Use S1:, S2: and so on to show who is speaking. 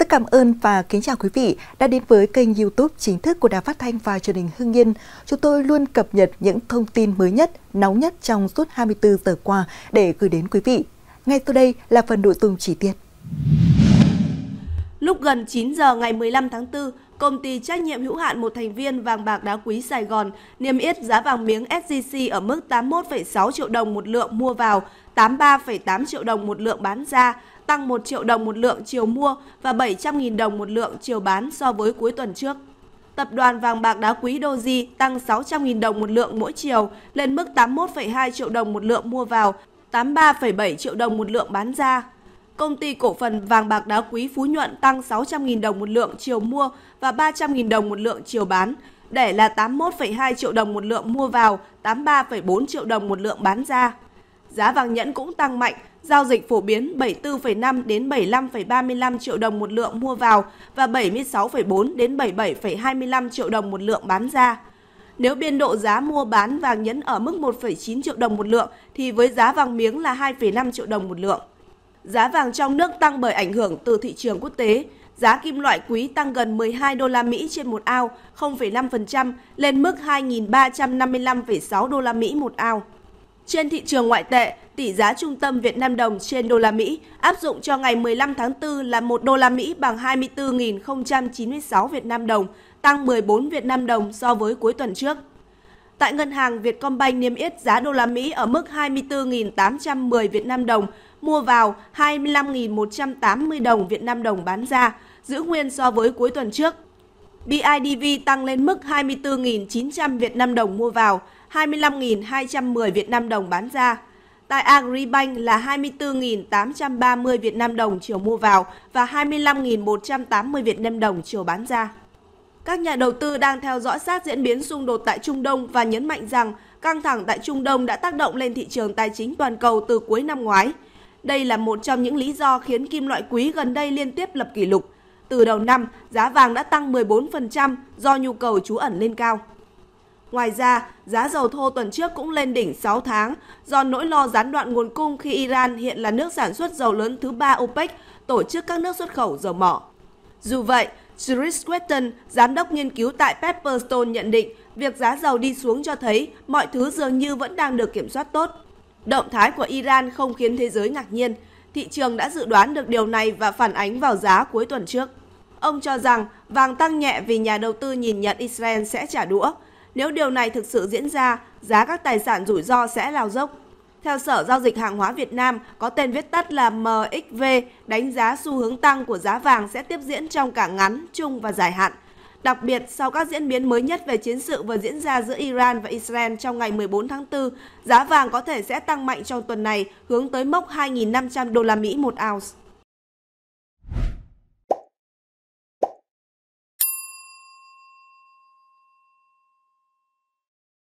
S1: Rất cảm ơn và kính chào quý vị đã đến với kênh youtube chính thức của Đài Phát Thanh và truyền hình Hưng Yên. Chúng tôi luôn cập nhật những thông tin mới nhất, nóng nhất trong suốt 24 giờ qua để gửi đến quý vị. Ngay sau đây là phần nội dung chi tiết.
S2: Lúc gần 9 giờ ngày 15 tháng 4, công ty trách nhiệm hữu hạn một thành viên vàng bạc đá quý Sài Gòn niêm yết giá vàng miếng SJC ở mức 81,6 triệu đồng một lượng mua vào, 83,8 triệu đồng một lượng bán ra tăng 1 triệu đồng một lượng chiều mua và 700.000 đồng một lượng chiều bán so với cuối tuần trước. Tập đoàn vàng bạc đá quý Doji tăng 600.000 đồng một lượng mỗi chiều lên mức 81,2 triệu đồng một lượng mua vào, 83,7 triệu đồng một lượng bán ra. Công ty cổ phần vàng bạc đá quý Phú Nhuận tăng 600.000 đồng một lượng chiều mua và 300.000 đồng một lượng chiều bán, để là 81,2 triệu đồng một lượng mua vào, 83,4 triệu đồng một lượng bán ra. Giá vàng nhẫn cũng tăng mạnh, giao dịch phổ biến 74,5 đến 75,35 triệu đồng một lượng mua vào và 76,4 đến 77,25 triệu đồng một lượng bán ra. Nếu biên độ giá mua bán vàng nhẫn ở mức 1,9 triệu đồng một lượng thì với giá vàng miếng là 2,5 triệu đồng một lượng. Giá vàng trong nước tăng bởi ảnh hưởng từ thị trường quốc tế. Giá kim loại quý tăng gần 12 đô la Mỹ trên một ao, 0,5% lên mức 2.355,6 đô la Mỹ một ao. Trên thị trường ngoại tệ, tỷ giá trung tâm Việt Nam đồng trên đô la Mỹ áp dụng cho ngày 15 tháng 4 là 1 đô la Mỹ bằng 24.096 Việt Nam đồng, tăng 14 Việt Nam đồng so với cuối tuần trước. Tại ngân hàng Vietcombank niêm yết giá đô la Mỹ ở mức 24.810 Việt Nam đồng mua vào, 25.180 đồng Việt Nam đồng bán ra, giữ nguyên so với cuối tuần trước. BIDV tăng lên mức 24.900 Việt Nam đồng mua vào, 25.210 Việt Nam đồng bán ra. Tại Agribank là 24.830 Việt Nam đồng chiều mua vào và 25.180 Việt Nam đồng chiều bán ra. Các nhà đầu tư đang theo dõi sát diễn biến xung đột tại Trung Đông và nhấn mạnh rằng căng thẳng tại Trung Đông đã tác động lên thị trường tài chính toàn cầu từ cuối năm ngoái. Đây là một trong những lý do khiến kim loại quý gần đây liên tiếp lập kỷ lục – từ đầu năm, giá vàng đã tăng 14% do nhu cầu trú ẩn lên cao. Ngoài ra, giá dầu thô tuần trước cũng lên đỉnh 6 tháng do nỗi lo gián đoạn nguồn cung khi Iran hiện là nước sản xuất dầu lớn thứ ba OPEC, tổ chức các nước xuất khẩu dầu mỏ. Dù vậy, Chris Quetton, giám đốc nghiên cứu tại Pepperstone nhận định việc giá dầu đi xuống cho thấy mọi thứ dường như vẫn đang được kiểm soát tốt. Động thái của Iran không khiến thế giới ngạc nhiên. Thị trường đã dự đoán được điều này và phản ánh vào giá cuối tuần trước. Ông cho rằng vàng tăng nhẹ vì nhà đầu tư nhìn nhận Israel sẽ trả đũa. Nếu điều này thực sự diễn ra, giá các tài sản rủi ro sẽ lao dốc. Theo Sở Giao dịch Hàng hóa Việt Nam, có tên viết tắt là MXV, đánh giá xu hướng tăng của giá vàng sẽ tiếp diễn trong cả ngắn, trung và dài hạn. Đặc biệt, sau các diễn biến mới nhất về chiến sự vừa diễn ra giữa Iran và Israel trong ngày 14 tháng 4, giá vàng có thể sẽ tăng mạnh trong tuần này, hướng tới mốc 2.500 đô la Mỹ một ounce.